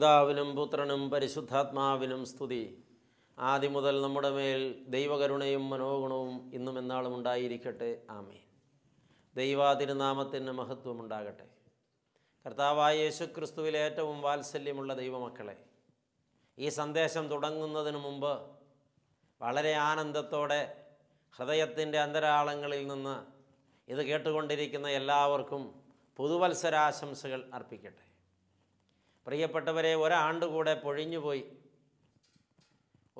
പിതാവിനും പുത്രനും പരിശുദ്ധാത്മാവിനും സ്തുതി ആദ്യം മുതൽ നമ്മുടെ മേൽ ദൈവകരുണയും മനോഗുണവും ഇന്നും എന്നാളും ഉണ്ടായിരിക്കട്ടെ ആമേ ദൈവാതിരുനാമത്തിന് ഉണ്ടാകട്ടെ കർത്താവായ യേശുക്രിസ്തുവിൽ ഏറ്റവും വാത്സല്യമുള്ള ദൈവമക്കളെ ഈ സന്ദേശം തുടങ്ങുന്നതിന് മുമ്പ് വളരെ ആനന്ദത്തോടെ ഹൃദയത്തിൻ്റെ അന്തരാളങ്ങളിൽ നിന്ന് ഇത് കേട്ടുകൊണ്ടിരിക്കുന്ന എല്ലാവർക്കും പുതുവത്സരാശംസകൾ അർപ്പിക്കട്ടെ പ്രിയപ്പെട്ടവരെ ഒരാണ്ട് കൂടെ പൊഴിഞ്ഞുപോയി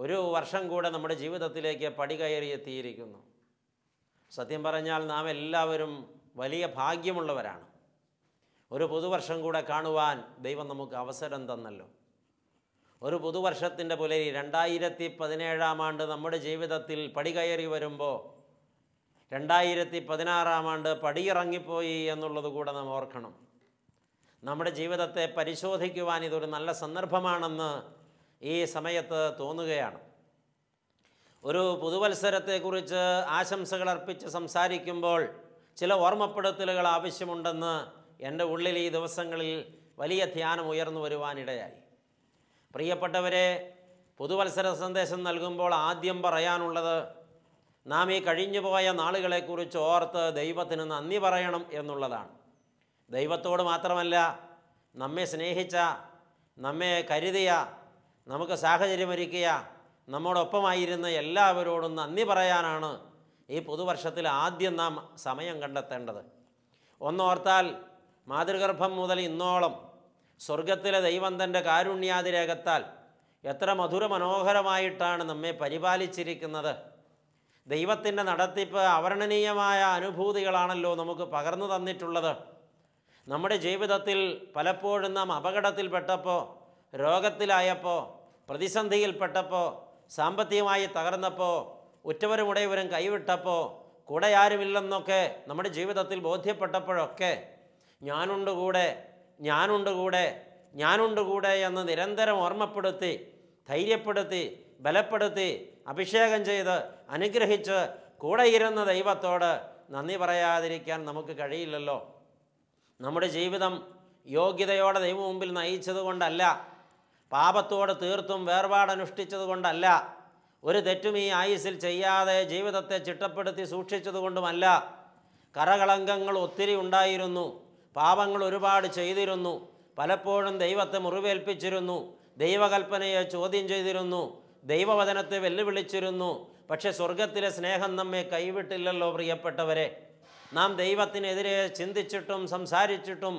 ഒരു വർഷം കൂടെ നമ്മുടെ ജീവിതത്തിലേക്ക് പടി കയറി എത്തിയിരിക്കുന്നു സത്യം പറഞ്ഞാൽ നാം എല്ലാവരും വലിയ ഭാഗ്യമുള്ളവരാണ് ഒരു പുതുവർഷം കൂടെ കാണുവാൻ ദൈവം നമുക്ക് അവസരം തന്നല്ലോ ഒരു പുതുവർഷത്തിൻ്റെ പുലരി രണ്ടായിരത്തി പതിനേഴാം ആണ്ട് നമ്മുടെ ജീവിതത്തിൽ പടി കയറി വരുമ്പോൾ രണ്ടായിരത്തി പതിനാറാം ആണ്ട് പടിയിറങ്ങിപ്പോയി എന്നുള്ളത് കൂടെ നാം ഓർക്കണം നമ്മുടെ ജീവിതത്തെ പരിശോധിക്കുവാൻ ഇതൊരു നല്ല സന്ദർഭമാണെന്ന് ഈ സമയത്ത് തോന്നുകയാണ് ഒരു പുതുവത്സരത്തെക്കുറിച്ച് ആശംസകൾ അർപ്പിച്ച് സംസാരിക്കുമ്പോൾ ചില ഓർമ്മപ്പെടുത്തലുകൾ ആവശ്യമുണ്ടെന്ന് എൻ്റെ ഉള്ളിൽ ഈ ദിവസങ്ങളിൽ വലിയ ധ്യാനം ഉയർന്നു വരുവാനിടയായി പ്രിയപ്പെട്ടവരെ പുതുവത്സര സന്ദേശം നൽകുമ്പോൾ ആദ്യം പറയാനുള്ളത് നാം ഈ കഴിഞ്ഞുപോയ നാളുകളെക്കുറിച്ച് ഓർത്ത് ദൈവത്തിന് നന്ദി പറയണം എന്നുള്ളതാണ് ദൈവത്തോട് മാത്രമല്ല നമ്മെ സ്നേഹിച്ച നമ്മെ കരുതിയ നമുക്ക് സാഹചര്യമൊരുക്കിയ നമ്മോടൊപ്പമായിരുന്ന എല്ലാവരോടും നന്ദി പറയാനാണ് ഈ പുതുവർഷത്തിൽ ആദ്യം നാം സമയം കണ്ടെത്തേണ്ടത് ഒന്നോർത്താൽ മാതൃഗർഭം മുതൽ ഇന്നോളം സ്വർഗത്തിലെ ദൈവം തൻ്റെ കാരുണ്യാതിരേഖത്താൽ എത്ര മധുര മനോഹരമായിട്ടാണ് നമ്മെ പരിപാലിച്ചിരിക്കുന്നത് ദൈവത്തിൻ്റെ നടത്തിപ്പ് അവർണനീയമായ അനുഭൂതികളാണല്ലോ നമുക്ക് പകർന്നു തന്നിട്ടുള്ളത് നമ്മുടെ ജീവിതത്തിൽ പലപ്പോഴും നാം അപകടത്തിൽപ്പെട്ടപ്പോൾ രോഗത്തിലായപ്പോൾ പ്രതിസന്ധിയിൽപ്പെട്ടപ്പോൾ സാമ്പത്തികമായി തകർന്നപ്പോൾ ഉറ്റവരും ഉടയവരും കൈവിട്ടപ്പോൾ കൂടെ ആരുമില്ലെന്നൊക്കെ നമ്മുടെ ജീവിതത്തിൽ ബോധ്യപ്പെട്ടപ്പോഴൊക്കെ ഞാനുണ്ട് കൂടെ ഞാനുണ്ട് കൂടെ ഞാനുണ്ട് കൂടെ എന്ന് നിരന്തരം ഓർമ്മപ്പെടുത്തി ധൈര്യപ്പെടുത്തി ബലപ്പെടുത്തി അഭിഷേകം ചെയ്ത് അനുഗ്രഹിച്ച് കൂടെ ഇരുന്ന ദൈവത്തോട് നന്ദി പറയാതിരിക്കാൻ നമുക്ക് കഴിയില്ലല്ലോ നമ്മുടെ ജീവിതം യോഗ്യതയോടെ ദൈവം മുമ്പിൽ നയിച്ചത് കൊണ്ടല്ല പാപത്തോട് തീർത്തും വേർപാടനുഷ്ഠിച്ചത് കൊണ്ടല്ല ഒരു തെറ്റും ഈ ആയുസിൽ ചെയ്യാതെ ജീവിതത്തെ ചിട്ടപ്പെടുത്തി സൂക്ഷിച്ചതുകൊണ്ടുമല്ല കരകളങ്കങ്ങൾ ഒത്തിരി ഉണ്ടായിരുന്നു പാപങ്ങൾ ഒരുപാട് ചെയ്തിരുന്നു പലപ്പോഴും ദൈവത്തെ മുറിവേൽപ്പിച്ചിരുന്നു ദൈവകൽപ്പനയെ ചോദ്യം ചെയ്തിരുന്നു ദൈവവചനത്തെ വെല്ലുവിളിച്ചിരുന്നു പക്ഷെ സ്വർഗത്തിലെ സ്നേഹം നമ്മെ കൈവിട്ടില്ലല്ലോ പ്രിയപ്പെട്ടവരെ നാം ദൈവത്തിനെതിരെ ചിന്തിച്ചിട്ടും സംസാരിച്ചിട്ടും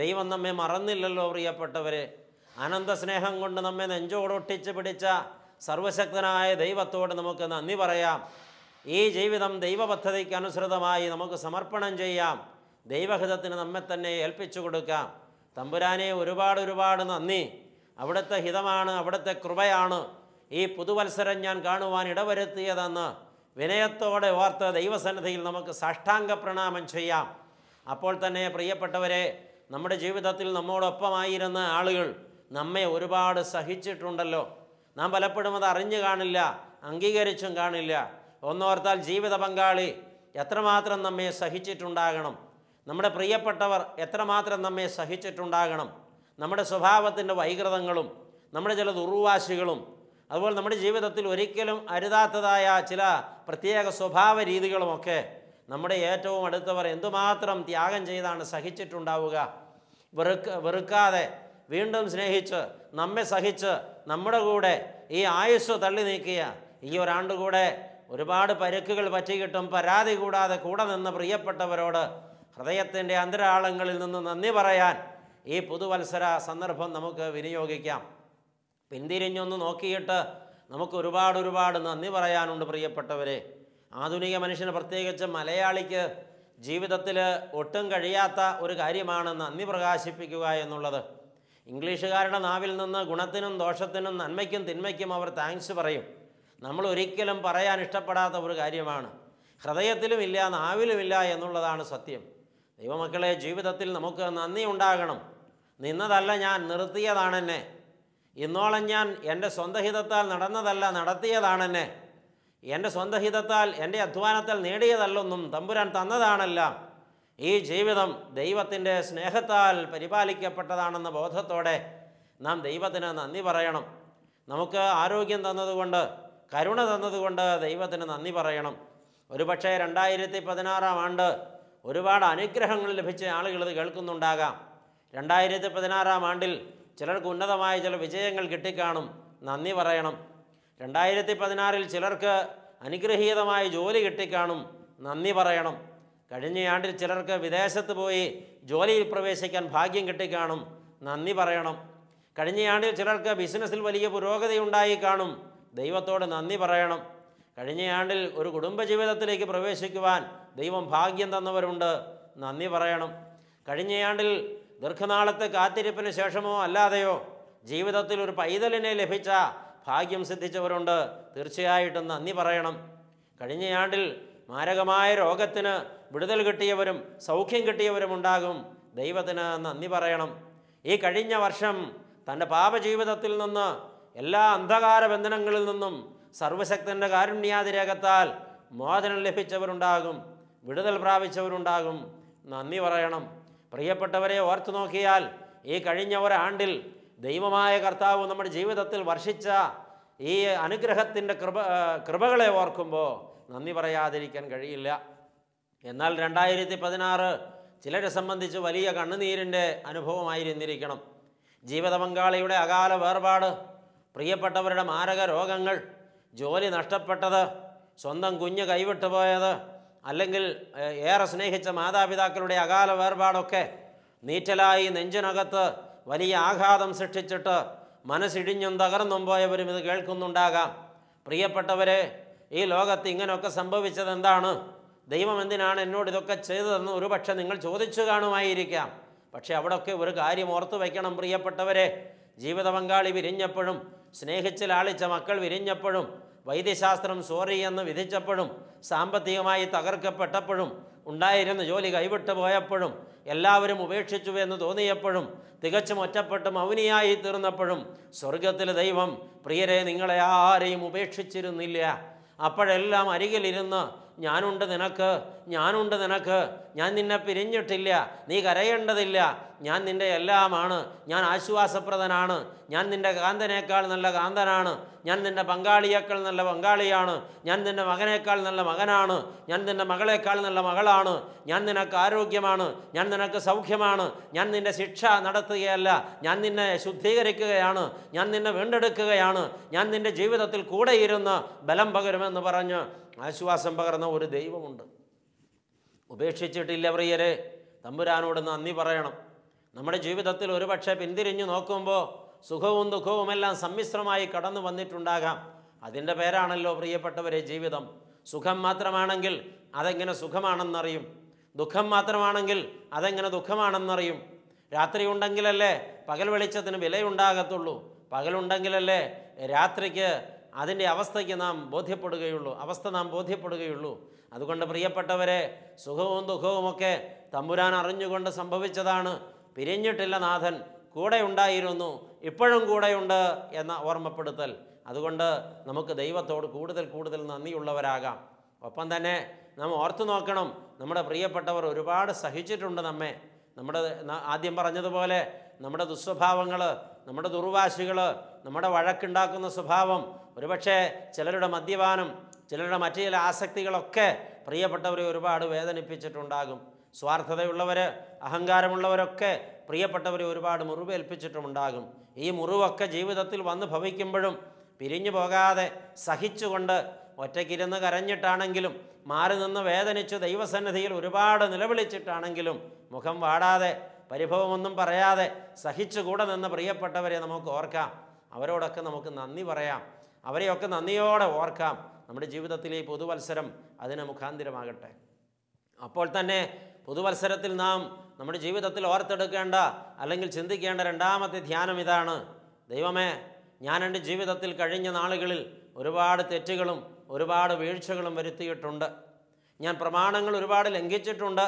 ദൈവം നമ്മെ മറന്നില്ലല്ലോ പ്രിയപ്പെട്ടവരെ അനന്ത സ്നേഹം കൊണ്ട് നമ്മെ നെഞ്ചോടൊട്ടിച്ച് പിടിച്ച സർവശക്തനായ ദൈവത്തോട് നമുക്ക് നന്ദി പറയാം ഈ ജീവിതം ദൈവപദ്ധതിക്ക് അനുസൃതമായി നമുക്ക് സമർപ്പണം ചെയ്യാം ദൈവഹിതത്തിന് നമ്മെ തന്നെ ഏൽപ്പിച്ചു കൊടുക്കാം തമ്പുരാനെ ഒരുപാട് ഒരുപാട് നന്ദി അവിടുത്തെ ഹിതമാണ് അവിടുത്തെ കൃപയാണ് ഈ പുതുവത്സരം ഞാൻ കാണുവാൻ ഇടവരുത്തിയതെന്ന് വിനയത്തോടെ ഓർത്ത് ദൈവസന്നദ്ധയിൽ നമുക്ക് സാഷ്ടാംഗ പ്രണാമം ചെയ്യാം അപ്പോൾ തന്നെ പ്രിയപ്പെട്ടവരെ നമ്മുടെ ജീവിതത്തിൽ നമ്മോടൊപ്പമായിരുന്ന ആളുകൾ നമ്മെ ഒരുപാട് സഹിച്ചിട്ടുണ്ടല്ലോ നാം പലപ്പോഴും അത് അറിഞ്ഞു കാണില്ല അംഗീകരിച്ചും കാണില്ല ഒന്നോർത്താൽ ജീവിത പങ്കാളി എത്രമാത്രം നമ്മെ സഹിച്ചിട്ടുണ്ടാകണം നമ്മുടെ പ്രിയപ്പെട്ടവർ എത്രമാത്രം നമ്മെ സഹിച്ചിട്ടുണ്ടാകണം നമ്മുടെ സ്വഭാവത്തിൻ്റെ വൈകൃതങ്ങളും നമ്മുടെ ചില ദുർവാശികളും അതുപോലെ നമ്മുടെ ജീവിതത്തിൽ ഒരിക്കലും അരുതാത്തതായ ചില പ്രത്യേക സ്വഭാവ രീതികളുമൊക്കെ നമ്മുടെ ഏറ്റവും അടുത്തവർ എന്തുമാത്രം ത്യാഗം ചെയ്താണ് സഹിച്ചിട്ടുണ്ടാവുക വെറുക്ക വെറുക്കാതെ വീണ്ടും സ്നേഹിച്ച് നമ്മെ സഹിച്ച് നമ്മുടെ കൂടെ ഈ ആയുസ് തള്ളി നീക്കിയ ഈ ഒരാണ്ട് കൂടെ ഒരുപാട് പരുക്കുകൾ പറ്റിക്കിട്ടും പരാതി കൂടാതെ കൂടെ നിന്ന് പ്രിയപ്പെട്ടവരോട് ഹൃദയത്തിൻ്റെ അന്തരാളങ്ങളിൽ നിന്ന് നന്ദി പറയാൻ ഈ പുതുവത്സര സന്ദർഭം നമുക്ക് വിനിയോഗിക്കാം പിന്തിരിഞ്ഞൊന്ന് നോക്കിയിട്ട് നമുക്ക് ഒരുപാട് ഒരുപാട് നന്ദി പറയാനുണ്ട് പ്രിയപ്പെട്ടവരെ ആധുനിക മനുഷ്യന് പ്രത്യേകിച്ച് മലയാളിക്ക് ജീവിതത്തിൽ ഒട്ടും കഴിയാത്ത ഒരു കാര്യമാണ് നന്ദി പ്രകാശിപ്പിക്കുക എന്നുള്ളത് ഇംഗ്ലീഷുകാരുടെ നാവിൽ നിന്ന് ഗുണത്തിനും ദോഷത്തിനും നന്മയ്ക്കും തിന്മയ്ക്കും അവർ താങ്ക്സ് പറയും നമ്മൾ ഒരിക്കലും പറയാൻ ഇഷ്ടപ്പെടാത്ത ഒരു കാര്യമാണ് ഹൃദയത്തിലുമില്ല നാവിലുമില്ല എന്നുള്ളതാണ് സത്യം ദൈവമക്കളെ ജീവിതത്തിൽ നമുക്ക് നന്ദി ഉണ്ടാകണം നിന്നതല്ല ഞാൻ നിർത്തിയതാണെന്നെ ഇന്നോളം ഞാൻ എൻ്റെ സ്വന്തഹിതത്താൽ നടന്നതല്ല നടത്തിയതാണെന്നെ എൻ്റെ സ്വന്തഹിതത്താൽ എൻ്റെ അധ്വാനത്താൽ നേടിയതല്ലൊന്നും തമ്പുരാൻ തന്നതാണല്ല ഈ ജീവിതം ദൈവത്തിൻ്റെ സ്നേഹത്താൽ പരിപാലിക്കപ്പെട്ടതാണെന്ന ബോധത്തോടെ നാം ദൈവത്തിന് നന്ദി പറയണം നമുക്ക് ആരോഗ്യം തന്നതുകൊണ്ട് കരുണ തന്നതുകൊണ്ട് ദൈവത്തിന് നന്ദി പറയണം ഒരുപക്ഷേ രണ്ടായിരത്തി പതിനാറാം ആണ്ട് ഒരുപാട് അനുഗ്രഹങ്ങൾ ലഭിച്ച ആളുകൾ ഇത് കേൾക്കുന്നുണ്ടാകാം രണ്ടായിരത്തി പതിനാറാം ആണ്ടിൽ ചിലർക്ക് ഉന്നതമായ ചില വിജയങ്ങൾ കിട്ടിക്കാണും നന്ദി പറയണം രണ്ടായിരത്തി പതിനാറിൽ ചിലർക്ക് അനുഗ്രഹീതമായ ജോലി കിട്ടിക്കാണും നന്ദി പറയണം ആണ്ടിൽ ചിലർക്ക് വിദേശത്ത് പോയി ജോലിയിൽ പ്രവേശിക്കാൻ ഭാഗ്യം കിട്ടിക്കാണും നന്ദി പറയണം ആണ്ടിൽ ചിലർക്ക് ബിസിനസ്സിൽ വലിയ പുരോഗതി ഉണ്ടായി കാണും ദൈവത്തോട് നന്ദി പറയണം ആണ്ടിൽ ഒരു കുടുംബജീവിതത്തിലേക്ക് പ്രവേശിക്കുവാൻ ദൈവം ഭാഗ്യം തന്നവരുണ്ട് നന്ദി പറയണം കഴിഞ്ഞയാണ്ടിൽ ദീർഘനാളത്തെ കാത്തിരിപ്പിന് ശേഷമോ അല്ലാതെയോ ജീവിതത്തിൽ ഒരു പൈതലിനെ ലഭിച്ച ഭാഗ്യം സിദ്ധിച്ചവരുണ്ട് തീർച്ചയായിട്ടും നന്ദി പറയണം കഴിഞ്ഞയാണ്ടിൽ മാരകമായ രോഗത്തിന് വിടുതൽ കിട്ടിയവരും സൗഖ്യം കിട്ടിയവരും ഉണ്ടാകും ദൈവത്തിന് നന്ദി പറയണം ഈ കഴിഞ്ഞ വർഷം തൻ്റെ പാപജീവിതത്തിൽ നിന്ന് എല്ലാ അന്ധകാര ബന്ധനങ്ങളിൽ നിന്നും സർവശക്തൻ്റെ കാരുണ്യാതിരേഖത്താൽ മോചനം ലഭിച്ചവരുണ്ടാകും വിടുതൽ പ്രാപിച്ചവരുണ്ടാകും നന്ദി പറയണം പ്രിയപ്പെട്ടവരെ ഓർത്തു നോക്കിയാൽ ഈ കഴിഞ്ഞ ഒരാണ്ടിൽ ദൈവമായ കർത്താവ് നമ്മുടെ ജീവിതത്തിൽ വർഷിച്ച ഈ അനുഗ്രഹത്തിൻ്റെ കൃപ കൃപകളെ ഓർക്കുമ്പോൾ നന്ദി പറയാതിരിക്കാൻ കഴിയില്ല എന്നാൽ രണ്ടായിരത്തി പതിനാറ് ചിലരെ സംബന്ധിച്ച് വലിയ കണ്ണുനീരിൻ്റെ അനുഭവമായിരുന്നിരിക്കണം ജീവിത പങ്കാളിയുടെ അകാല വേർപാട് പ്രിയപ്പെട്ടവരുടെ മാരക രോഗങ്ങൾ ജോലി നഷ്ടപ്പെട്ടത് സ്വന്തം കുഞ്ഞ് കൈവിട്ടുപോയത് അല്ലെങ്കിൽ ഏറെ സ്നേഹിച്ച മാതാപിതാക്കളുടെ അകാല വേർപാടൊക്കെ നീറ്റലായി നെഞ്ചിനകത്ത് വലിയ ആഘാതം സൃഷ്ടിച്ചിട്ട് മനസ്സിടിഞ്ഞും തകർന്നും പോയവരും ഇത് കേൾക്കുന്നുണ്ടാകാം പ്രിയപ്പെട്ടവരെ ഈ ലോകത്ത് ഇങ്ങനെയൊക്കെ സംഭവിച്ചത് എന്താണ് ദൈവം എന്തിനാണ് എന്നോട് ഇതൊക്കെ ചെയ്തതെന്ന് ഒരുപക്ഷെ നിങ്ങൾ ചോദിച്ചു കാണുമായിരിക്കാം പക്ഷേ അവിടെയൊക്കെ ഒരു കാര്യം ഓർത്തു വയ്ക്കണം പ്രിയപ്പെട്ടവരെ ജീവിത പങ്കാളി വിരിഞ്ഞപ്പോഴും സ്നേഹിച്ച് ലാളിച്ച മക്കൾ വിരിഞ്ഞപ്പോഴും വൈദ്യശാസ്ത്രം സോറി എന്ന് വിധിച്ചപ്പോഴും സാമ്പത്തികമായി തകർക്കപ്പെട്ടപ്പോഴും ഉണ്ടായിരുന്ന ജോലി കൈവിട്ടു പോയപ്പോഴും എല്ലാവരും ഉപേക്ഷിച്ചു എന്ന് തോന്നിയപ്പോഴും തികച്ചും ഒറ്റപ്പെട്ട് മൗനിയായി തീർന്നപ്പോഴും സ്വർഗത്തിലെ ദൈവം പ്രിയരെ നിങ്ങളെ ആരെയും ഉപേക്ഷിച്ചിരുന്നില്ല അപ്പോഴെല്ലാം അരികിലിരുന്ന് ഞാനുണ്ട് നിനക്ക് ഞാനുണ്ട് നിനക്ക് ഞാൻ നിന്നെ പിരിഞ്ഞിട്ടില്ല നീ കരയേണ്ടതില്ല ഞാൻ നിൻ്റെ എല്ലാമാണ് ഞാൻ ആശ്വാസപ്രദനാണ് ഞാൻ നിൻ്റെ കാന്തനേക്കാൾ നല്ല കാന്തനാണ് ഞാൻ നിൻ്റെ പങ്കാളിയേക്കാൾ നല്ല പങ്കാളിയാണ് ഞാൻ നിൻ്റെ മകനേക്കാൾ നല്ല മകനാണ് ഞാൻ നിൻ്റെ മകളേക്കാൾ നല്ല മകളാണ് ഞാൻ നിനക്ക് ആരോഗ്യമാണ് ഞാൻ നിനക്ക് സൗഖ്യമാണ് ഞാൻ നിൻ്റെ ശിക്ഷ നടത്തുകയല്ല ഞാൻ നിന്നെ ശുദ്ധീകരിക്കുകയാണ് ഞാൻ നിന്നെ വീണ്ടെടുക്കുകയാണ് ഞാൻ നിൻ്റെ ജീവിതത്തിൽ കൂടെയിരുന്ന് ബലം പകരുമെന്ന് പറഞ്ഞ് ആശ്വാസം പകർന്ന ഒരു ദൈവമുണ്ട് ഉപേക്ഷിച്ചിട്ടില്ല പ്രിയരെ തമ്പുരാനോട് നന്ദി പറയണം നമ്മുടെ ജീവിതത്തിൽ ഒരുപക്ഷെ പിന്തിരിഞ്ഞു നോക്കുമ്പോൾ സുഖവും ദുഃഖവുമെല്ലാം സമ്മിശ്രമായി കടന്നു വന്നിട്ടുണ്ടാകാം അതിൻ്റെ പേരാണല്ലോ പ്രിയപ്പെട്ടവരെ ജീവിതം സുഖം മാത്രമാണെങ്കിൽ അതെങ്ങനെ സുഖമാണെന്നറിയും ദുഃഖം മാത്രമാണെങ്കിൽ അതെങ്ങനെ ദുഃഖമാണെന്നറിയും രാത്രി ഉണ്ടെങ്കിലല്ലേ പകൽ വെളിച്ചത്തിന് വിലയുണ്ടാകത്തുള്ളൂ പകലുണ്ടെങ്കിലല്ലേ രാത്രിക്ക് അതിൻ്റെ അവസ്ഥയ്ക്ക് നാം ബോധ്യപ്പെടുകയുള്ളൂ അവസ്ഥ നാം ബോധ്യപ്പെടുകയുള്ളൂ അതുകൊണ്ട് പ്രിയപ്പെട്ടവരെ സുഖവും ദുഃഖവുമൊക്കെ തമ്പുരാൻ അറിഞ്ഞുകൊണ്ട് സംഭവിച്ചതാണ് പിരിഞ്ഞിട്ടില്ല നാഥൻ കൂടെ ഉണ്ടായിരുന്നു ഇപ്പോഴും കൂടെയുണ്ട് എന്ന ഓർമ്മപ്പെടുത്തൽ അതുകൊണ്ട് നമുക്ക് ദൈവത്തോട് കൂടുതൽ കൂടുതൽ നന്ദിയുള്ളവരാകാം ഒപ്പം തന്നെ നാം ഓർത്തു നോക്കണം നമ്മുടെ പ്രിയപ്പെട്ടവർ ഒരുപാട് സഹിച്ചിട്ടുണ്ട് നമ്മെ നമ്മുടെ ആദ്യം പറഞ്ഞതുപോലെ നമ്മുടെ ദുസ്വഭാവങ്ങൾ നമ്മുടെ ദുർവാശികൾ നമ്മുടെ വഴക്കുണ്ടാക്കുന്ന സ്വഭാവം ഒരുപക്ഷെ ചിലരുടെ മദ്യപാനം ചിലരുടെ മറ്റു ചില ആസക്തികളൊക്കെ പ്രിയപ്പെട്ടവരെ ഒരുപാട് വേദനിപ്പിച്ചിട്ടുണ്ടാകും സ്വാർത്ഥതയുള്ളവർ അഹങ്കാരമുള്ളവരൊക്കെ പ്രിയപ്പെട്ടവരെ ഒരുപാട് മുറിവേൽപ്പിച്ചിട്ടുമുണ്ടാകും ഈ മുറിവൊക്കെ ജീവിതത്തിൽ വന്ന് ഭവിക്കുമ്പോഴും പിരിഞ്ഞു പോകാതെ സഹിച്ചുകൊണ്ട് ഒറ്റയ്ക്കിരുന്ന് കരഞ്ഞിട്ടാണെങ്കിലും മാറി നിന്ന് വേദനിച്ച് ദൈവസന്നിധിയിൽ ഒരുപാട് നിലവിളിച്ചിട്ടാണെങ്കിലും മുഖം വാടാതെ പരിഭവമൊന്നും പറയാതെ സഹിച്ചുകൂടെ നിന്ന് പ്രിയപ്പെട്ടവരെ നമുക്ക് ഓർക്കാം അവരോടൊക്കെ നമുക്ക് നന്ദി പറയാം അവരെയൊക്കെ നന്ദിയോടെ ഓർക്കാം നമ്മുടെ ജീവിതത്തിലെ ഈ പുതുവത്സരം അതിന് മുഖാന്തിരമാകട്ടെ അപ്പോൾ തന്നെ പുതുവത്സരത്തിൽ നാം നമ്മുടെ ജീവിതത്തിൽ ഓർത്തെടുക്കേണ്ട അല്ലെങ്കിൽ ചിന്തിക്കേണ്ട രണ്ടാമത്തെ ധ്യാനം ഇതാണ് ദൈവമേ ഞാൻ എൻ്റെ ജീവിതത്തിൽ കഴിഞ്ഞ നാളുകളിൽ ഒരുപാട് തെറ്റുകളും ഒരുപാട് വീഴ്ചകളും വരുത്തിയിട്ടുണ്ട് ഞാൻ പ്രമാണങ്ങൾ ഒരുപാട് ലംഘിച്ചിട്ടുണ്ട്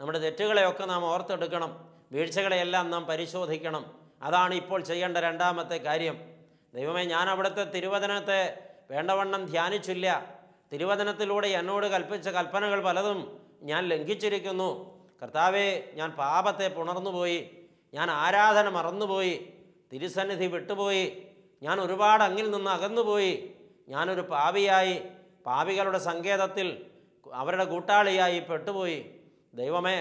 നമ്മുടെ തെറ്റുകളെയൊക്കെ നാം ഓർത്തെടുക്കണം വീഴ്ചകളെയെല്ലാം നാം പരിശോധിക്കണം അതാണ് ഇപ്പോൾ ചെയ്യേണ്ട രണ്ടാമത്തെ കാര്യം ദൈവമേ ഞാൻ അവിടുത്തെ തിരുവചനത്തെ വേണ്ടവണ്ണം ധ്യാനിച്ചില്ല തിരുവചനത്തിലൂടെ എന്നോട് കൽപ്പിച്ച കൽപ്പനകൾ പലതും ഞാൻ ലംഘിച്ചിരിക്കുന്നു കർത്താവെ ഞാൻ പാപത്തെ പുണർന്നുപോയി ഞാൻ ആരാധന മറന്നുപോയി തിരുസന്നിധി വിട്ടുപോയി ഞാൻ ഒരുപാട് അങ്ങിൽ നിന്ന് അകന്നുപോയി ഞാനൊരു പാവിയായി പാവികളുടെ സങ്കേതത്തിൽ അവരുടെ കൂട്ടാളിയായി പെട്ടുപോയി ദൈവമേ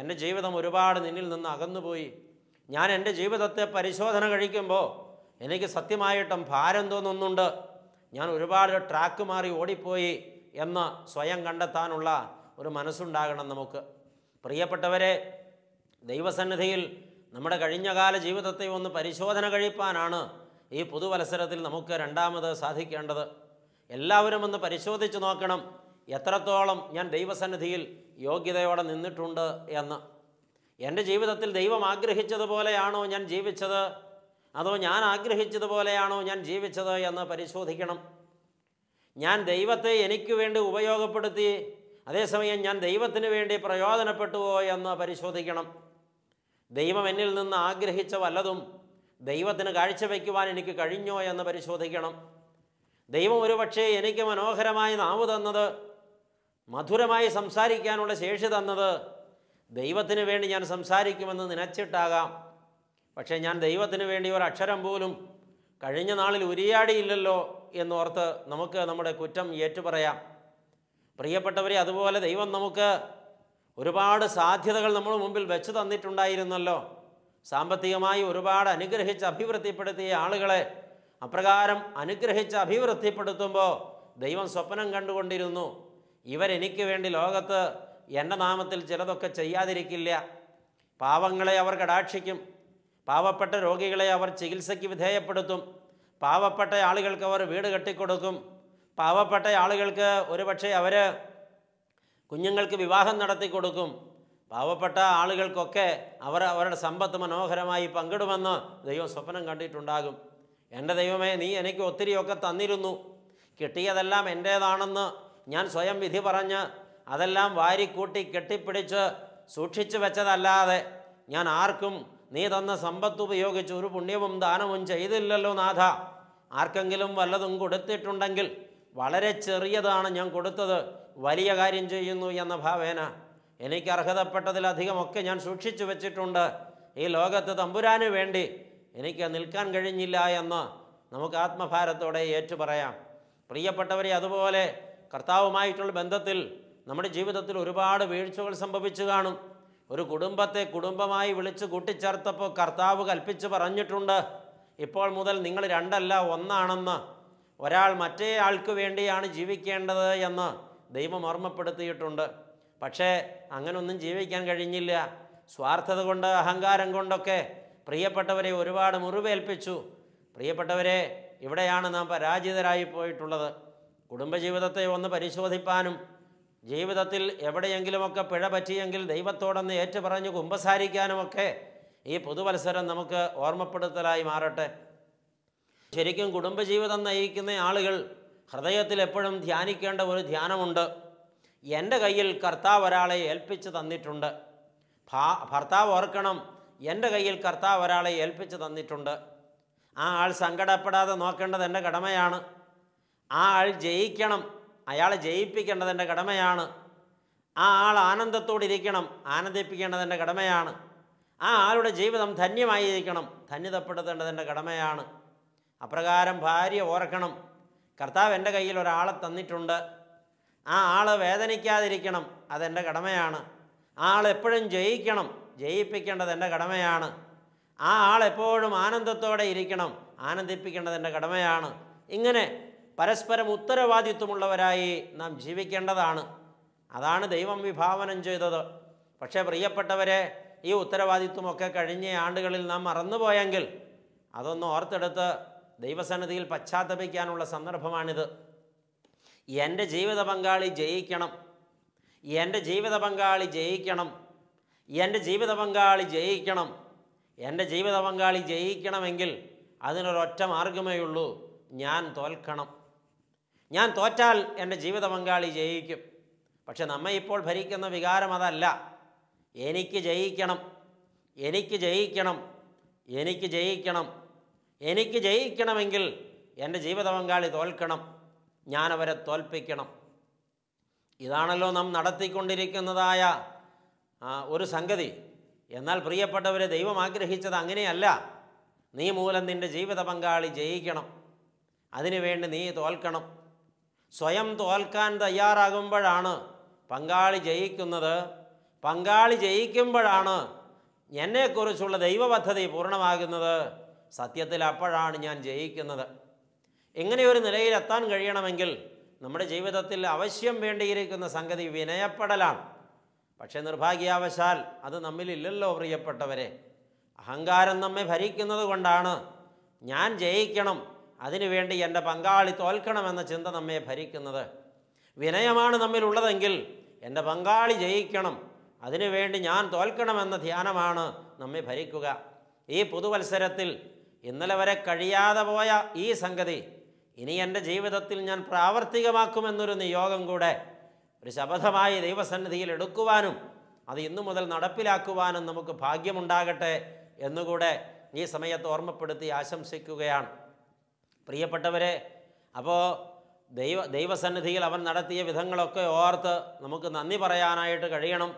എൻ്റെ ജീവിതം ഒരുപാട് നിന്നിൽ നിന്ന് അകന്നുപോയി ഞാൻ എൻ്റെ ജീവിതത്തെ പരിശോധന കഴിക്കുമ്പോൾ എനിക്ക് സത്യമായിട്ടും ഭാരം തോന്നുന്നുണ്ട് ഞാൻ ഒരുപാട് ട്രാക്ക് മാറി ഓടിപ്പോയി എന്ന് സ്വയം കണ്ടെത്താനുള്ള ഒരു മനസ്സുണ്ടാകണം നമുക്ക് പ്രിയപ്പെട്ടവരെ ദൈവസന്നിധിയിൽ നമ്മുടെ കഴിഞ്ഞകാല ജീവിതത്തെ ഒന്ന് പരിശോധന കഴിപ്പാനാണ് ഈ പുതുവത്സരത്തിൽ നമുക്ക് രണ്ടാമത് സാധിക്കേണ്ടത് എല്ലാവരും ഒന്ന് പരിശോധിച്ച് നോക്കണം എത്രത്തോളം ഞാൻ ദൈവസന്നിധിയിൽ യോഗ്യതയോടെ നിന്നിട്ടുണ്ട് എന്ന് എൻ്റെ ജീവിതത്തിൽ ദൈവം ആഗ്രഹിച്ചതുപോലെയാണോ ഞാൻ ജീവിച്ചത് അതോ ഞാൻ ആഗ്രഹിച്ചതുപോലെയാണോ ഞാൻ ജീവിച്ചത് എന്ന് പരിശോധിക്കണം ഞാൻ ദൈവത്തെ എനിക്ക് വേണ്ടി ഉപയോഗപ്പെടുത്തി അതേസമയം ഞാൻ ദൈവത്തിന് വേണ്ടി പ്രയോജനപ്പെട്ടുവോ എന്ന് പരിശോധിക്കണം ദൈവം എന്നിൽ നിന്ന് ആഗ്രഹിച്ച വല്ലതും ദൈവത്തിന് കാഴ്ചവെക്കുവാൻ എനിക്ക് കഴിഞ്ഞോ എന്ന് പരിശോധിക്കണം ദൈവം ഒരുപക്ഷേ എനിക്ക് മനോഹരമായി നാവ് തന്നത് മധുരമായി സംസാരിക്കാനുള്ള ശേഷി തന്നത് ദൈവത്തിന് വേണ്ടി ഞാൻ സംസാരിക്കുമെന്ന് നനച്ചിട്ടാകാം പക്ഷേ ഞാൻ ദൈവത്തിന് വേണ്ടി ഒരു അക്ഷരം പോലും കഴിഞ്ഞ നാളിൽ ഉരിയാടിയില്ലല്ലോ എന്നോർത്ത് നമുക്ക് നമ്മുടെ കുറ്റം ഏറ്റുപറയാം പ്രിയപ്പെട്ടവരെ അതുപോലെ ദൈവം നമുക്ക് ഒരുപാട് സാധ്യതകൾ നമ്മുടെ മുമ്പിൽ വെച്ച് തന്നിട്ടുണ്ടായിരുന്നല്ലോ സാമ്പത്തികമായി ഒരുപാട് അനുഗ്രഹിച്ച് അഭിവൃദ്ധിപ്പെടുത്തിയ ആളുകളെ അപ്രകാരം അനുഗ്രഹിച്ച് അഭിവൃദ്ധിപ്പെടുത്തുമ്പോൾ ദൈവം സ്വപ്നം കണ്ടുകൊണ്ടിരുന്നു ഇവരെനിക്ക് വേണ്ടി ലോകത്ത് എൻ്റെ നാമത്തിൽ ചിലതൊക്കെ ചെയ്യാതിരിക്കില്ല പാവങ്ങളെ അവർ കടാക്ഷിക്കും പാവപ്പെട്ട രോഗികളെ അവർ ചികിത്സയ്ക്ക് വിധേയപ്പെടുത്തും പാവപ്പെട്ട ആളുകൾക്ക് അവർ വീട് കെട്ടിക്കൊടുക്കും പാവപ്പെട്ട ആളുകൾക്ക് ഒരുപക്ഷെ അവർ കുഞ്ഞുങ്ങൾക്ക് വിവാഹം നടത്തി കൊടുക്കും പാവപ്പെട്ട ആളുകൾക്കൊക്കെ അവർ അവരുടെ സമ്പത്ത് മനോഹരമായി പങ്കിടുമെന്ന് ദൈവം സ്വപ്നം കണ്ടിട്ടുണ്ടാകും എൻ്റെ ദൈവമേ നീ എനിക്ക് ഒത്തിരിയൊക്കെ തന്നിരുന്നു കിട്ടിയതെല്ലാം എൻ്റേതാണെന്ന് ഞാൻ സ്വയം വിധി പറഞ്ഞ് അതെല്ലാം വാരിക്കൂട്ടി കെട്ടിപ്പിടിച്ച് സൂക്ഷിച്ചു വെച്ചതല്ലാതെ ഞാൻ ആർക്കും നീ തന്ന സമ്പത്ത് ഉപയോഗിച്ച് ഒരു പുണ്യവും ദാനവും ചെയ്തില്ലല്ലോ നാഥ ആർക്കെങ്കിലും വല്ലതും കൊടുത്തിട്ടുണ്ടെങ്കിൽ വളരെ ചെറിയതാണ് ഞാൻ കൊടുത്തത് വലിയ കാര്യം ചെയ്യുന്നു എന്ന ഭാവേന എനിക്ക് അർഹതപ്പെട്ടതിലധികമൊക്കെ ഞാൻ സൂക്ഷിച്ചു വെച്ചിട്ടുണ്ട് ഈ ലോകത്ത് തമ്പുരാന് വേണ്ടി എനിക്ക് നിൽക്കാൻ കഴിഞ്ഞില്ല എന്ന് നമുക്ക് ആത്മഭാരത്തോടെ ഏറ്റുപറയാം പറയാം പ്രിയപ്പെട്ടവരെ അതുപോലെ കർത്താവുമായിട്ടുള്ള ബന്ധത്തിൽ നമ്മുടെ ജീവിതത്തിൽ ഒരുപാട് വീഴ്ചകൾ സംഭവിച്ചു കാണും ഒരു കുടുംബത്തെ കുടുംബമായി വിളിച്ച് കൂട്ടിച്ചേർത്തപ്പോൾ കർത്താവ് കൽപ്പിച്ച് പറഞ്ഞിട്ടുണ്ട് ഇപ്പോൾ മുതൽ നിങ്ങൾ രണ്ടല്ല ഒന്നാണെന്ന് ഒരാൾ മറ്റേ ആൾക്ക് വേണ്ടിയാണ് ജീവിക്കേണ്ടത് എന്ന് ദൈവം ഓർമ്മപ്പെടുത്തിയിട്ടുണ്ട് പക്ഷേ അങ്ങനൊന്നും ജീവിക്കാൻ കഴിഞ്ഞില്ല സ്വാർത്ഥത കൊണ്ട് അഹങ്കാരം കൊണ്ടൊക്കെ പ്രിയപ്പെട്ടവരെ ഒരുപാട് മുറിവേൽപ്പിച്ചു പ്രിയപ്പെട്ടവരെ ഇവിടെയാണ് നാം പരാജിതരായി പോയിട്ടുള്ളത് കുടുംബജീവിതത്തെ ഒന്ന് പരിശോധിപ്പാനും ജീവിതത്തിൽ എവിടെയെങ്കിലുമൊക്കെ പിഴ പറ്റിയെങ്കിൽ ദൈവത്തോടൊന്ന് ഏറ്റുപറഞ്ഞ് കുമ്പസാരിക്കാനുമൊക്കെ ഈ പുതുവത്സരം നമുക്ക് ഓർമ്മപ്പെടുത്തലായി മാറട്ടെ ശരിക്കും കുടുംബജീവിതം നയിക്കുന്ന ആളുകൾ ഹൃദയത്തിൽ എപ്പോഴും ധ്യാനിക്കേണ്ട ഒരു ധ്യാനമുണ്ട് എൻ്റെ കയ്യിൽ കർത്താവ് ഒരാളെ ഏൽപ്പിച്ച് തന്നിട്ടുണ്ട് ഭർത്താവ് ഓർക്കണം എൻ്റെ കയ്യിൽ കർത്താവ് ഒരാളെ ഏൽപ്പിച്ച് തന്നിട്ടുണ്ട് ആ ആൾ സങ്കടപ്പെടാതെ നോക്കേണ്ടത് എൻ്റെ കടമയാണ് ആ ആൾ ജയിക്കണം അയാളെ ജയിപ്പിക്കേണ്ടതിൻ്റെ കടമയാണ് ആ ആൾ ആനന്ദത്തോടിരിക്കണം ആനന്ദിപ്പിക്കേണ്ടതിൻ്റെ കടമയാണ് ആ ആളുടെ ജീവിതം ധന്യമായിരിക്കണം ധന്യതപ്പെടുത്തേണ്ടതിൻ്റെ കടമയാണ് അപ്രകാരം ഭാര്യ ഓർക്കണം കർത്താവ് എൻ്റെ കയ്യിൽ ഒരാളെ തന്നിട്ടുണ്ട് ആ ആൾ വേദനിക്കാതിരിക്കണം അതെൻ്റെ കടമയാണ് ആ ആൾ എപ്പോഴും ജയിക്കണം ജയിപ്പിക്കേണ്ടത് എൻ്റെ കടമയാണ് ആ ആൾ എപ്പോഴും ആനന്ദത്തോടെ ഇരിക്കണം ആനന്ദിപ്പിക്കേണ്ടത് എൻ്റെ കടമയാണ് ഇങ്ങനെ പരസ്പരം ഉത്തരവാദിത്വമുള്ളവരായി നാം ജീവിക്കേണ്ടതാണ് അതാണ് ദൈവം വിഭാവനം ചെയ്തത് പക്ഷേ പ്രിയപ്പെട്ടവരെ ഈ ഉത്തരവാദിത്വമൊക്കെ കഴിഞ്ഞ ആണ്ടുകളിൽ നാം മറന്നുപോയെങ്കിൽ അതൊന്ന് ഓർത്തെടുത്ത് ദൈവസന്നിധിയിൽ പശ്ചാത്തപിക്കാനുള്ള സന്ദർഭമാണിത് എൻ്റെ ജീവിത പങ്കാളി ജയിക്കണം എൻ്റെ ജീവിത പങ്കാളി ജയിക്കണം എൻ്റെ ജീവിത പങ്കാളി ജയിക്കണം എൻ്റെ ജീവിത പങ്കാളി ജയിക്കണമെങ്കിൽ അതിനൊരൊറ്റ മാർഗമേ ഉള്ളൂ ഞാൻ തോൽക്കണം ഞാൻ തോറ്റാൽ എൻ്റെ ജീവിത പങ്കാളി ജയിക്കും പക്ഷെ നമ്മെ ഇപ്പോൾ ഭരിക്കുന്ന വികാരം അതല്ല എനിക്ക് ജയിക്കണം എനിക്ക് ജയിക്കണം എനിക്ക് ജയിക്കണം എനിക്ക് ജയിക്കണമെങ്കിൽ എൻ്റെ ജീവിത പങ്കാളി തോൽക്കണം ഞാനവരെ തോൽപ്പിക്കണം ഇതാണല്ലോ നാം നടത്തിക്കൊണ്ടിരിക്കുന്നതായ ഒരു സംഗതി എന്നാൽ പ്രിയപ്പെട്ടവരെ ദൈവം ആഗ്രഹിച്ചത് അങ്ങനെയല്ല നീ മൂലം നിൻ്റെ ജീവിത പങ്കാളി ജയിക്കണം അതിനുവേണ്ടി നീ തോൽക്കണം സ്വയം തോൽക്കാൻ തയ്യാറാകുമ്പോഴാണ് പങ്കാളി ജയിക്കുന്നത് പങ്കാളി ജയിക്കുമ്പോഴാണ് എന്നെക്കുറിച്ചുള്ള ദൈവപദ്ധതി പൂർണ്ണമാകുന്നത് സത്യത്തിൽ അപ്പോഴാണ് ഞാൻ ജയിക്കുന്നത് ഇങ്ങനെയൊരു നിലയിലെത്താൻ കഴിയണമെങ്കിൽ നമ്മുടെ ജീവിതത്തിൽ അവശ്യം വേണ്ടിയിരിക്കുന്ന സംഗതി വിനയപ്പെടലാണ് പക്ഷേ നിർഭാഗ്യാവശാൽ അത് നമ്മിലില്ലല്ലോ പ്രിയപ്പെട്ടവരെ അഹങ്കാരം നമ്മെ ഭരിക്കുന്നത് കൊണ്ടാണ് ഞാൻ ജയിക്കണം അതിനുവേണ്ടി എൻ്റെ പങ്കാളി തോൽക്കണമെന്ന ചിന്ത നമ്മെ ഭരിക്കുന്നത് വിനയമാണ് നമ്മിലുള്ളതെങ്കിൽ എൻ്റെ പങ്കാളി ജയിക്കണം അതിനുവേണ്ടി ഞാൻ തോൽക്കണമെന്ന ധ്യാനമാണ് നമ്മെ ഭരിക്കുക ഈ പുതുവത്സരത്തിൽ ഇന്നലെ വരെ കഴിയാതെ പോയ ഈ സംഗതി ഇനി എൻ്റെ ജീവിതത്തിൽ ഞാൻ പ്രാവർത്തികമാക്കുമെന്നൊരു നിയോഗം കൂടെ ഒരു ശബദമായി ദൈവസന്നിധിയിൽ എടുക്കുവാനും അത് ഇന്നു മുതൽ നടപ്പിലാക്കുവാനും നമുക്ക് ഭാഗ്യമുണ്ടാകട്ടെ എന്നുകൂടെ ഈ സമയത്ത് ഓർമ്മപ്പെടുത്തി ആശംസിക്കുകയാണ് പ്രിയപ്പെട്ടവരെ അപ്പോൾ ദൈവ ദൈവസന്നിധിയിൽ അവൻ നടത്തിയ വിധങ്ങളൊക്കെ ഓർത്ത് നമുക്ക് നന്ദി പറയാനായിട്ട് കഴിയണം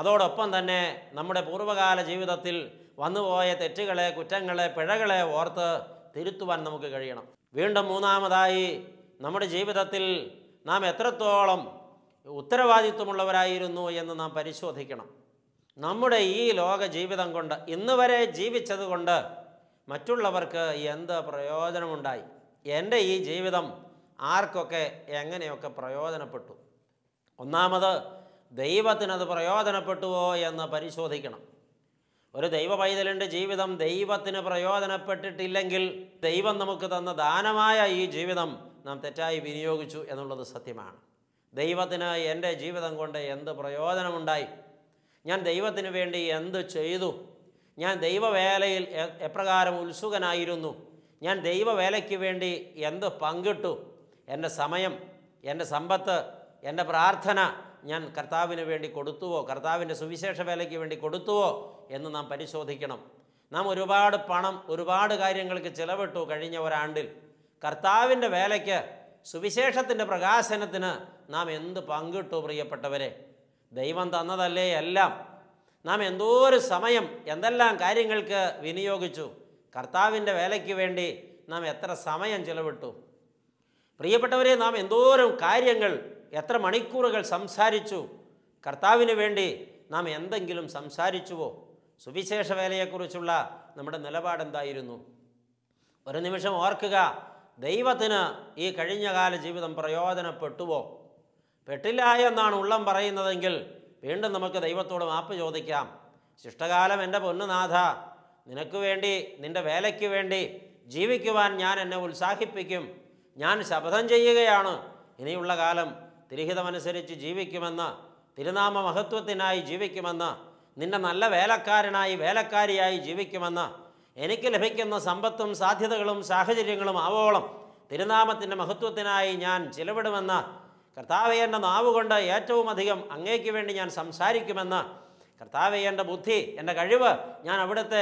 അതോടൊപ്പം തന്നെ നമ്മുടെ പൂർവ്വകാല ജീവിതത്തിൽ വന്നുപോയ തെറ്റുകളെ കുറ്റങ്ങളെ പിഴകളെ ഓർത്ത് തിരുത്തുവാൻ നമുക്ക് കഴിയണം വീണ്ടും മൂന്നാമതായി നമ്മുടെ ജീവിതത്തിൽ നാം എത്രത്തോളം ഉത്തരവാദിത്വമുള്ളവരായിരുന്നു എന്ന് നാം പരിശോധിക്കണം നമ്മുടെ ഈ ലോക ജീവിതം കൊണ്ട് ഇന്ന് വരെ ജീവിച്ചത് കൊണ്ട് മറ്റുള്ളവർക്ക് എന്ത് പ്രയോജനമുണ്ടായി എൻ്റെ ഈ ജീവിതം ആർക്കൊക്കെ എങ്ങനെയൊക്കെ പ്രയോജനപ്പെട്ടു ഒന്നാമത് ദൈവത്തിനത് പ്രയോജനപ്പെട്ടുവോ എന്ന് പരിശോധിക്കണം ഒരു ദൈവ പൈതലിൻ്റെ ജീവിതം ദൈവത്തിന് പ്രയോജനപ്പെട്ടിട്ടില്ലെങ്കിൽ ദൈവം നമുക്ക് തന്ന ദാനമായ ഈ ജീവിതം നാം തെറ്റായി വിനിയോഗിച്ചു എന്നുള്ളത് സത്യമാണ് ദൈവത്തിന് എൻ്റെ ജീവിതം കൊണ്ട് എന്ത് പ്രയോജനമുണ്ടായി ഞാൻ ദൈവത്തിന് വേണ്ടി എന്ത് ചെയ്തു ഞാൻ ദൈവവേലയിൽ എപ്രകാരം ഉത്സുകനായിരുന്നു ഞാൻ ദൈവവേലയ്ക്ക് വേണ്ടി എന്ത് പങ്കിട്ടു എൻ്റെ സമയം എൻ്റെ സമ്പത്ത് എൻ്റെ പ്രാർത്ഥന ഞാൻ കർത്താവിന് വേണ്ടി കൊടുത്തുവോ കർത്താവിൻ്റെ സുവിശേഷ വേലയ്ക്ക് വേണ്ടി കൊടുത്തുവോ എന്ന് നാം പരിശോധിക്കണം നാം ഒരുപാട് പണം ഒരുപാട് കാര്യങ്ങൾക്ക് ചിലവിട്ടു കഴിഞ്ഞ ഒരാണ്ടിൽ കർത്താവിൻ്റെ വേലയ്ക്ക് സുവിശേഷത്തിൻ്റെ പ്രകാശനത്തിന് നാം എന്ത് പങ്കിട്ടു പ്രിയപ്പെട്ടവരെ ദൈവം തന്നതല്ലേ എല്ലാം നാം എന്തോ ഒരു സമയം എന്തെല്ലാം കാര്യങ്ങൾക്ക് വിനിയോഗിച്ചു കർത്താവിൻ്റെ വേലയ്ക്ക് വേണ്ടി നാം എത്ര സമയം ചിലവിട്ടു പ്രിയപ്പെട്ടവരെ നാം എന്തോരം കാര്യങ്ങൾ എത്ര മണിക്കൂറുകൾ സംസാരിച്ചു കർത്താവിന് വേണ്ടി നാം എന്തെങ്കിലും സംസാരിച്ചുവോ സുവിശേഷ വേലയെക്കുറിച്ചുള്ള നമ്മുടെ നിലപാടെന്തായിരുന്നു ഒരു നിമിഷം ഓർക്കുക ദൈവത്തിന് ഈ കഴിഞ്ഞകാല ജീവിതം പ്രയോജനപ്പെട്ടുവോ പെട്ടില്ല എന്നാണ് ഉള്ളം പറയുന്നതെങ്കിൽ വീണ്ടും നമുക്ക് ദൈവത്തോട് മാപ്പ് ചോദിക്കാം ശിഷ്ടകാലം എൻ്റെ പൊന്നുനാഥ നിനക്ക് വേണ്ടി നിൻ്റെ വേലയ്ക്ക് വേണ്ടി ജീവിക്കുവാൻ ഞാൻ എന്നെ ഉത്സാഹിപ്പിക്കും ഞാൻ ശപഥം ചെയ്യുകയാണ് ഇനിയുള്ള കാലം തിരിഹിതമനുസരിച്ച് ജീവിക്കുമെന്ന് തിരുനാമ മഹത്വത്തിനായി ജീവിക്കുമെന്ന് നിന്റെ നല്ല വേലക്കാരനായി വേലക്കാരിയായി ജീവിക്കുമെന്ന് എനിക്ക് ലഭിക്കുന്ന സമ്പത്തും സാധ്യതകളും സാഹചര്യങ്ങളും ആവോളം തിരുനാമത്തിൻ്റെ മഹത്വത്തിനായി ഞാൻ ചിലവിടുമെന്ന് കർത്താവെ എൻ്റെ നാവുകൊണ്ട് ഏറ്റവും അധികം അങ്ങേക്ക് വേണ്ടി ഞാൻ സംസാരിക്കുമെന്ന് കർത്താവെ എൻ്റെ ബുദ്ധി എൻ്റെ കഴിവ് ഞാൻ അവിടുത്തെ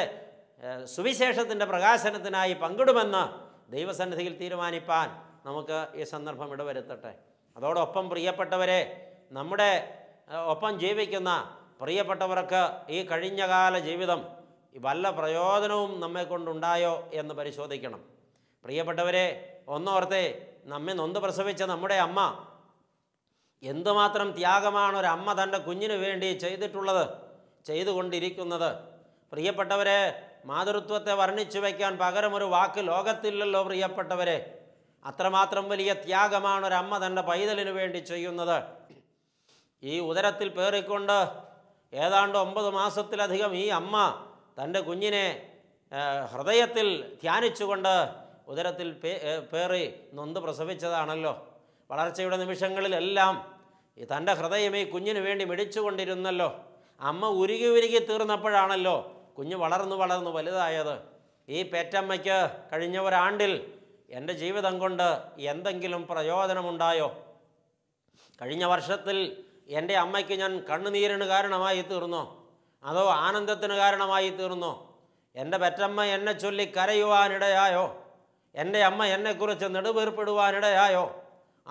സുവിശേഷത്തിൻ്റെ പ്രകാശനത്തിനായി പങ്കിടുമെന്ന് ദൈവസന്നിധിയിൽ തീരുമാനിപ്പാൻ നമുക്ക് ഈ സന്ദർഭം ഇടവരുത്തട്ടെ അതോടൊപ്പം പ്രിയപ്പെട്ടവരെ നമ്മുടെ ഒപ്പം ജീവിക്കുന്ന പ്രിയപ്പെട്ടവർക്ക് ഈ കഴിഞ്ഞകാല ജീവിതം വല്ല പ്രയോജനവും നമ്മെ കൊണ്ടുണ്ടായോ എന്ന് പരിശോധിക്കണം പ്രിയപ്പെട്ടവരെ ഒന്നോർത്തെ നമ്മെ നൊന്ത് പ്രസവിച്ച നമ്മുടെ അമ്മ എന്തുമാത്രം ത്യാഗമാണ് ഒരു അമ്മ തൻ്റെ കുഞ്ഞിന് വേണ്ടി ചെയ്തിട്ടുള്ളത് ചെയ്തുകൊണ്ടിരിക്കുന്നത് പ്രിയപ്പെട്ടവരെ മാതൃത്വത്തെ വർണ്ണിച്ചു വയ്ക്കാൻ പകരം ഒരു വാക്ക് ലോകത്തില്ലല്ലോ പ്രിയപ്പെട്ടവരെ അത്രമാത്രം വലിയ ത്യാഗമാണ് ഒരു അമ്മ തൻ്റെ പൈതലിന് വേണ്ടി ചെയ്യുന്നത് ഈ ഉദരത്തിൽ പേറിക്കൊണ്ട് ഏതാണ്ട് ഒമ്പത് മാസത്തിലധികം ഈ അമ്മ തൻ്റെ കുഞ്ഞിനെ ഹൃദയത്തിൽ ധ്യാനിച്ചുകൊണ്ട് ഉദരത്തിൽ പേ പേറി നൊന്ത് പ്രസവിച്ചതാണല്ലോ വളർച്ചയുടെ നിമിഷങ്ങളിലെല്ലാം തൻ്റെ ഹൃദയം ഈ കുഞ്ഞിന് വേണ്ടി മിടിച്ചുകൊണ്ടിരുന്നല്ലോ അമ്മ ഉരുകി ഉരുകി തീർന്നപ്പോഴാണല്ലോ കുഞ്ഞ് വളർന്നു വളർന്നു വലുതായത് ഈ പേറ്റമ്മയ്ക്ക് കഴിഞ്ഞ ഒരാണ്ടിൽ എൻ്റെ ജീവിതം കൊണ്ട് എന്തെങ്കിലും പ്രയോജനമുണ്ടായോ കഴിഞ്ഞ വർഷത്തിൽ എൻ്റെ അമ്മയ്ക്ക് ഞാൻ കണ്ണുനീരിന് കാരണമായി തീർന്നോ അതോ ആനന്ദത്തിന് കാരണമായി തീർന്നോ എൻ്റെ പെറ്റമ്മ എന്നെ ചൊല്ലി കരയുവാനിടയായോ എൻ്റെ അമ്മ എന്നെക്കുറിച്ച് നെടുവേർപ്പെടുവാനിടയായോ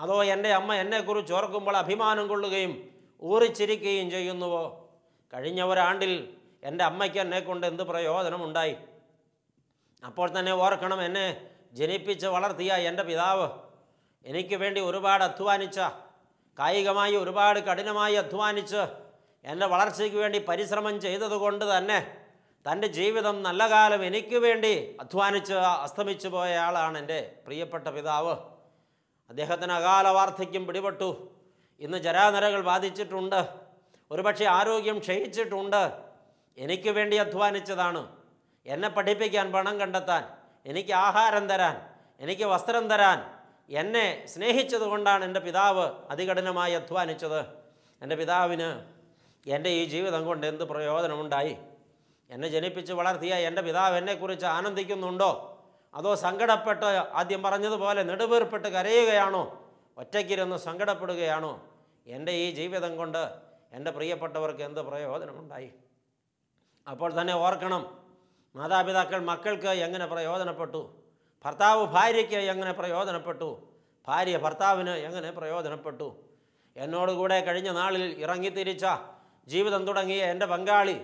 അതോ എൻ്റെ അമ്മ എന്നെക്കുറിച്ച് ഓർക്കുമ്പോൾ അഭിമാനം കൊള്ളുകയും ഊറിച്ചിരിക്കുകയും ചെയ്യുന്നുവോ കഴിഞ്ഞ ഒരാണ്ടിൽ എൻ്റെ അമ്മയ്ക്ക് കൊണ്ട് എന്ത് പ്രയോജനം ഉണ്ടായി അപ്പോൾ തന്നെ ഓർക്കണം എന്നെ ജനിപ്പിച്ച് വളർത്തിയ എൻ്റെ പിതാവ് എനിക്ക് വേണ്ടി ഒരുപാട് അധ്വാനിച്ച കായികമായി ഒരുപാട് കഠിനമായി അധ്വാനിച്ച് എൻ്റെ വളർച്ചയ്ക്ക് വേണ്ടി പരിശ്രമം ചെയ്തതുകൊണ്ട് തന്നെ തൻ്റെ ജീവിതം നല്ല കാലം എനിക്ക് വേണ്ടി അധ്വാനിച്ച് അസ്തമിച്ചു പോയ ആളാണ് എൻ്റെ പ്രിയപ്പെട്ട പിതാവ് അദ്ദേഹത്തിന് അകാല വാർദ്ധക്യം പിടിപെട്ടു ഇന്ന് ജരാനരകൾ ബാധിച്ചിട്ടുണ്ട് ഒരുപക്ഷെ ആരോഗ്യം ക്ഷയിച്ചിട്ടുണ്ട് എനിക്ക് വേണ്ടി അധ്വാനിച്ചതാണ് എന്നെ പഠിപ്പിക്കാൻ പണം കണ്ടെത്താൻ എനിക്ക് ആഹാരം തരാൻ എനിക്ക് വസ്ത്രം തരാൻ എന്നെ സ്നേഹിച്ചതുകൊണ്ടാണ് എൻ്റെ പിതാവ് അതികഠിനമായി അധ്വാനിച്ചത് എൻ്റെ പിതാവിന് എൻ്റെ ഈ ജീവിതം കൊണ്ട് എന്ത് പ്രയോജനമുണ്ടായി എന്നെ ജനിപ്പിച്ച് വളർത്തിയ എൻ്റെ പിതാവ് എന്നെക്കുറിച്ച് ആനന്ദിക്കുന്നുണ്ടോ അതോ സങ്കടപ്പെട്ട് ആദ്യം പറഞ്ഞതുപോലെ നെടുവേർപ്പെട്ട് കരയുകയാണോ ഒറ്റയ്ക്കിരുന്ന് സങ്കടപ്പെടുകയാണോ എൻ്റെ ഈ ജീവിതം കൊണ്ട് എൻ്റെ പ്രിയപ്പെട്ടവർക്ക് എന്ത് പ്രയോജനമുണ്ടായി അപ്പോൾ തന്നെ ഓർക്കണം മാതാപിതാക്കൾ മക്കൾക്ക് എങ്ങനെ പ്രയോജനപ്പെട്ടു ഭർത്താവ് ഭാര്യയ്ക്ക് എങ്ങനെ പ്രയോജനപ്പെട്ടു ഭാര്യ ഭർത്താവിന് എങ്ങനെ പ്രയോജനപ്പെട്ടു എന്നോടുകൂടെ കഴിഞ്ഞ നാളിൽ ഇറങ്ങിത്തിരിച്ച ജീവിതം തുടങ്ങിയ എൻ്റെ പങ്കാളി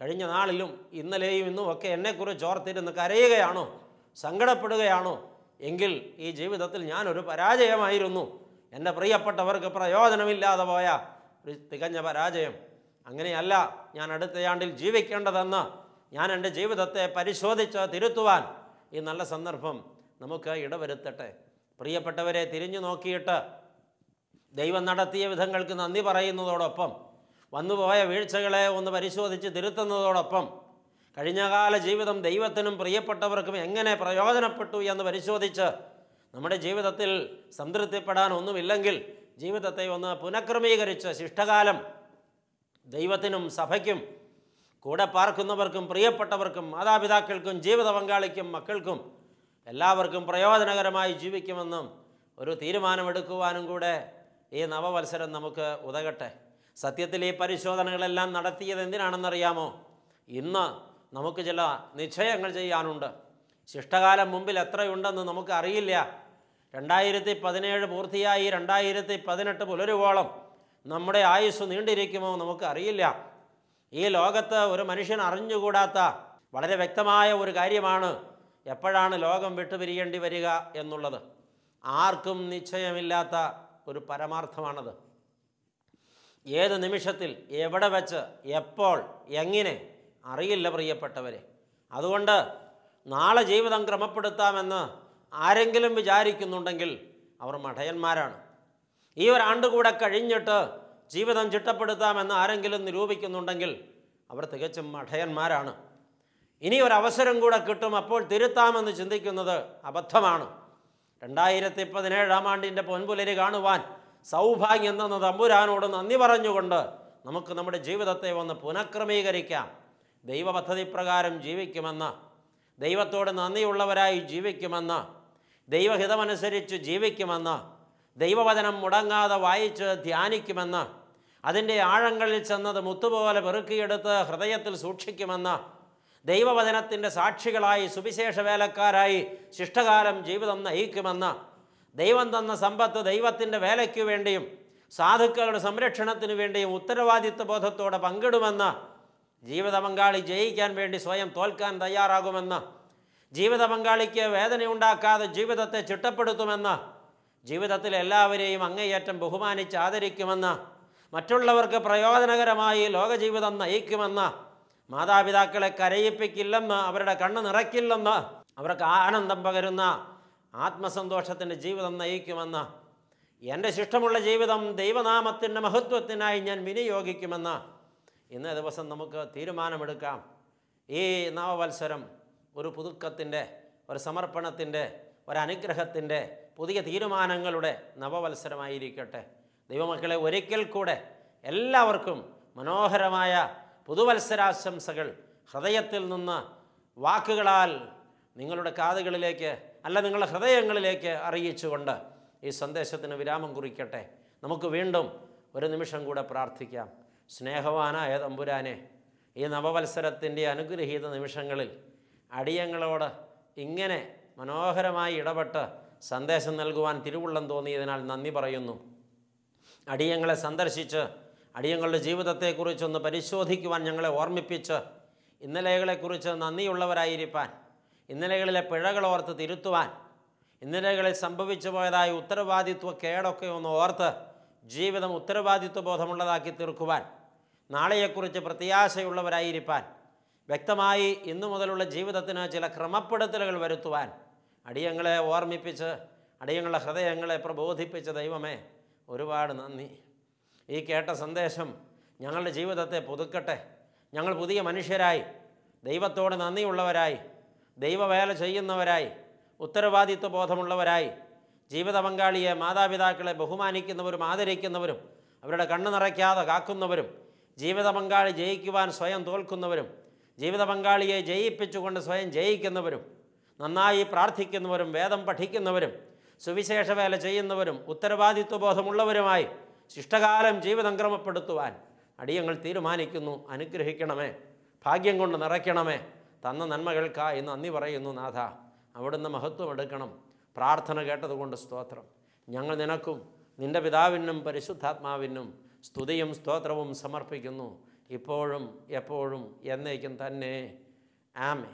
കഴിഞ്ഞ നാളിലും ഇന്നലെയും ഇന്നും ഒക്കെ എന്നെക്കുറിച്ച് ഓർത്തിരുന്ന് കരയുകയാണോ സങ്കടപ്പെടുകയാണോ എങ്കിൽ ഈ ജീവിതത്തിൽ ഞാനൊരു പരാജയമായിരുന്നു എൻ്റെ പ്രിയപ്പെട്ടവർക്ക് പ്രയോജനമില്ലാതെ പോയ ഒരു തികഞ്ഞ പരാജയം അങ്ങനെയല്ല ഞാൻ അടുത്തയാണ്ടിൽ ജീവിക്കേണ്ടതെന്ന് ഞാൻ എൻ്റെ ജീവിതത്തെ പരിശോധിച്ച് തിരുത്തുവാൻ ഈ നല്ല സന്ദർഭം നമുക്ക് ഇടവരുത്തട്ടെ പ്രിയപ്പെട്ടവരെ തിരിഞ്ഞു നോക്കിയിട്ട് ദൈവം നടത്തിയ വിധങ്ങൾക്ക് നന്ദി പറയുന്നതോടൊപ്പം വന്നുപോയ വീഴ്ചകളെ ഒന്ന് പരിശോധിച്ച് തിരുത്തുന്നതോടൊപ്പം കഴിഞ്ഞകാല ജീവിതം ദൈവത്തിനും പ്രിയപ്പെട്ടവർക്കും എങ്ങനെ പ്രയോജനപ്പെട്ടു എന്ന് പരിശോധിച്ച് നമ്മുടെ ജീവിതത്തിൽ സംതൃപ്തിപ്പെടാൻ ഒന്നുമില്ലെങ്കിൽ ജീവിതത്തെ ഒന്ന് പുനഃക്രമീകരിച്ച് ശിഷ്ടകാലം ദൈവത്തിനും സഭയ്ക്കും കൂടെ പാർക്കുന്നവർക്കും പ്രിയപ്പെട്ടവർക്കും മാതാപിതാക്കൾക്കും ജീവിത പങ്കാളിക്കും മക്കൾക്കും എല്ലാവർക്കും പ്രയോജനകരമായി ജീവിക്കുമെന്നും ഒരു തീരുമാനമെടുക്കുവാനും കൂടെ ഈ നവവത്സരം നമുക്ക് ഉതകട്ടെ സത്യത്തിൽ ഈ പരിശോധനകളെല്ലാം നടത്തിയത് എന്തിനാണെന്നറിയാമോ ഇന്ന് നമുക്ക് ചില നിശ്ചയങ്ങൾ ചെയ്യാനുണ്ട് ശിഷ്ടകാലം മുമ്പിൽ എത്രയുണ്ടെന്ന് നമുക്ക് അറിയില്ല രണ്ടായിരത്തി പതിനേഴ് പൂർത്തിയായി രണ്ടായിരത്തി പതിനെട്ട് പുലരുവോളം നമ്മുടെ ആയുസ് നീണ്ടിരിക്കുമോ നമുക്ക് അറിയില്ല ഈ ലോകത്ത് ഒരു മനുഷ്യൻ അറിഞ്ഞുകൂടാത്ത വളരെ വ്യക്തമായ ഒരു കാര്യമാണ് എപ്പോഴാണ് ലോകം വിട്ടുപിരിയേണ്ടി വരിക എന്നുള്ളത് ആർക്കും നിശ്ചയമില്ലാത്ത ഒരു പരമാർത്ഥമാണത് ഏത് നിമിഷത്തിൽ എവിടെ വച്ച് എപ്പോൾ എങ്ങനെ അറിയില്ല പ്രിയപ്പെട്ടവരെ അതുകൊണ്ട് നാളെ ജീവിതം ക്രമപ്പെടുത്താമെന്ന് ആരെങ്കിലും വിചാരിക്കുന്നുണ്ടെങ്കിൽ അവർ മഠയന്മാരാണ് ഈ ഒരാണ്ട് കൂടെ കഴിഞ്ഞിട്ട് ജീവിതം ചിട്ടപ്പെടുത്താമെന്ന് ആരെങ്കിലും നിരൂപിക്കുന്നുണ്ടെങ്കിൽ അവർ തികച്ചും മഠയന്മാരാണ് ഇനി ഒരവസരം കൂടെ കിട്ടും അപ്പോൾ തിരുത്താമെന്ന് ചിന്തിക്കുന്നത് അബദ്ധമാണ് രണ്ടായിരത്തി പതിനേഴാം ആണ്ടിൻ്റെ പൊൻപുലരി കാണുവാൻ സൗഭാഗ്യം തന്ന തമ്പുരാനോട് നന്ദി പറഞ്ഞുകൊണ്ട് നമുക്ക് നമ്മുടെ ജീവിതത്തെ ഒന്ന് പുനഃക്രമീകരിക്കാം ദൈവപദ്ധതി പ്രകാരം ജീവിക്കുമെന്ന് ദൈവത്തോട് നന്ദിയുള്ളവരായി ജീവിക്കുമെന്ന് ദൈവഹിതമനുസരിച്ച് ജീവിക്കുമെന്ന് ദൈവവചനം മുടങ്ങാതെ വായിച്ച് ധ്യാനിക്കുമെന്ന് അതിൻ്റെ ആഴങ്ങളിൽ ചെന്നത് മുത്തുപോലെ പെറുക്കിയെടുത്ത് ഹൃദയത്തിൽ സൂക്ഷിക്കുമെന്ന് ദൈവവചനത്തിൻ്റെ സാക്ഷികളായി സുവിശേഷ വേലക്കാരായി ശിഷ്ടകാലം ജീവിതം നയിക്കുമെന്ന് ദൈവം തന്ന സമ്പത്ത് ദൈവത്തിൻ്റെ വേലയ്ക്കു വേണ്ടിയും സാധുക്കളുടെ സംരക്ഷണത്തിനു വേണ്ടിയും ഉത്തരവാദിത്വ ബോധത്തോടെ പങ്കിടുമെന്ന് ജീവിത പങ്കാളി ജയിക്കാൻ വേണ്ടി സ്വയം തോൽക്കാൻ തയ്യാറാകുമെന്ന് ജീവിത പങ്കാളിക്ക് വേദനയുണ്ടാക്കാതെ ജീവിതത്തെ ചിട്ടപ്പെടുത്തുമെന്ന് ജീവിതത്തിൽ എല്ലാവരെയും അങ്ങേയറ്റം ബഹുമാനിച്ച് ആദരിക്കുമെന്ന് മറ്റുള്ളവർക്ക് പ്രയോജനകരമായി ലോകജീവിതം നയിക്കുമെന്ന് മാതാപിതാക്കളെ കരയിപ്പിക്കില്ലെന്ന് അവരുടെ കണ്ണ് നിറയ്ക്കില്ലെന്ന് അവർക്ക് ആനന്ദം പകരുന്ന ആത്മസന്തോഷത്തിൻ്റെ ജീവിതം നയിക്കുമെന്ന് എൻ്റെ ശിഷ്ടമുള്ള ജീവിതം ദൈവനാമത്തിൻ്റെ മഹത്വത്തിനായി ഞാൻ വിനിയോഗിക്കുമെന്ന് ഇന്ന ദിവസം നമുക്ക് തീരുമാനമെടുക്കാം ഈ നവവത്സരം ഒരു പുതുക്കത്തിൻ്റെ ഒരു സമർപ്പണത്തിൻ്റെ ഒരനുഗ്രഹത്തിൻ്റെ പുതിയ തീരുമാനങ്ങളുടെ നവവത്സരമായിരിക്കട്ടെ ദൈവമക്കളെ ഒരിക്കൽ കൂടെ എല്ലാവർക്കും മനോഹരമായ പുതുവത്സരാശംസകൾ ഹൃദയത്തിൽ നിന്ന് വാക്കുകളാൽ നിങ്ങളുടെ കാതുകളിലേക്ക് അല്ല നിങ്ങളുടെ ഹൃദയങ്ങളിലേക്ക് അറിയിച്ചുകൊണ്ട് ഈ സന്ദേശത്തിന് വിരാമം കുറിക്കട്ടെ നമുക്ക് വീണ്ടും ഒരു നിമിഷം കൂടെ പ്രാർത്ഥിക്കാം സ്നേഹവാനായ തമ്പുരാനെ ഈ നവവത്സരത്തിൻ്റെ അനുഗ്രഹീത നിമിഷങ്ങളിൽ അടിയങ്ങളോട് ഇങ്ങനെ മനോഹരമായി ഇടപെട്ട് സന്ദേശം നൽകുവാൻ തിരുവുള്ളം തോന്നിയതിനാൽ നന്ദി പറയുന്നു അടിയങ്ങളെ സന്ദർശിച്ച് അടിയങ്ങളുടെ ജീവിതത്തെക്കുറിച്ചൊന്ന് പരിശോധിക്കുവാൻ ഞങ്ങളെ ഓർമ്മിപ്പിച്ച് ഇന്നലകളെക്കുറിച്ച് നന്ദിയുള്ളവരായിരിക്കാൻ പിഴകൾ ഓർത്ത് തിരുത്തുവാൻ ഇന്നലകളിൽ സംഭവിച്ചു പോയതായ ഉത്തരവാദിത്വ കേടൊക്കെ ഒന്ന് ഓർത്ത് ജീവിതം ഉത്തരവാദിത്വ ബോധമുള്ളതാക്കി തീർക്കുവാൻ നാളെയെക്കുറിച്ച് പ്രത്യാശയുള്ളവരായിരിക്കാൻ വ്യക്തമായി ഇന്നു മുതലുള്ള ജീവിതത്തിന് ചില ക്രമപ്പെടുത്തലുകൾ വരുത്തുവാൻ അടിയങ്ങളെ ഓർമ്മിപ്പിച്ച് അടിയങ്ങളുടെ ഹൃദയങ്ങളെ പ്രബോധിപ്പിച്ച ദൈവമേ ഒരുപാട് നന്ദി ഈ കേട്ട സന്ദേശം ഞങ്ങളുടെ ജീവിതത്തെ പുതുക്കട്ടെ ഞങ്ങൾ പുതിയ മനുഷ്യരായി ദൈവത്തോട് നന്ദിയുള്ളവരായി ദൈവവേല ചെയ്യുന്നവരായി ഉത്തരവാദിത്വ ബോധമുള്ളവരായി ജീവിത പങ്കാളിയെ മാതാപിതാക്കളെ ബഹുമാനിക്കുന്നവരും ആദരിക്കുന്നവരും അവരുടെ കണ്ണു നിറയ്ക്കാതെ കാക്കുന്നവരും ജീവിത പങ്കാളി ജയിക്കുവാൻ സ്വയം തോൽക്കുന്നവരും ജീവിത പങ്കാളിയെ ജയിപ്പിച്ചുകൊണ്ട് സ്വയം ജയിക്കുന്നവരും നന്നായി പ്രാർത്ഥിക്കുന്നവരും വേദം പഠിക്കുന്നവരും സുവിശേഷ വേല ചെയ്യുന്നവരും ഉത്തരവാദിത്വബോധമുള്ളവരുമായി ശിഷ്ടകാലം ജീവിതം ക്രമപ്പെടുത്തുവാൻ അടിയങ്ങൾ തീരുമാനിക്കുന്നു അനുഗ്രഹിക്കണമേ ഭാഗ്യം കൊണ്ട് നിറയ്ക്കണമേ തന്ന നന്മകൾക്കായി നന്ദി പറയുന്നു നാഥ അവിടുന്ന് മഹത്വം എടുക്കണം പ്രാർത്ഥന കേട്ടതുകൊണ്ട് സ്തോത്രം ഞങ്ങൾ നിനക്കും നിൻ്റെ പിതാവിനും പരിശുദ്ധാത്മാവിനും സ്തുതിയും സ്തോത്രവും സമർപ്പിക്കുന്നു ഇപ്പോഴും എപ്പോഴും എന്നേക്കും തന്നെ ആമേ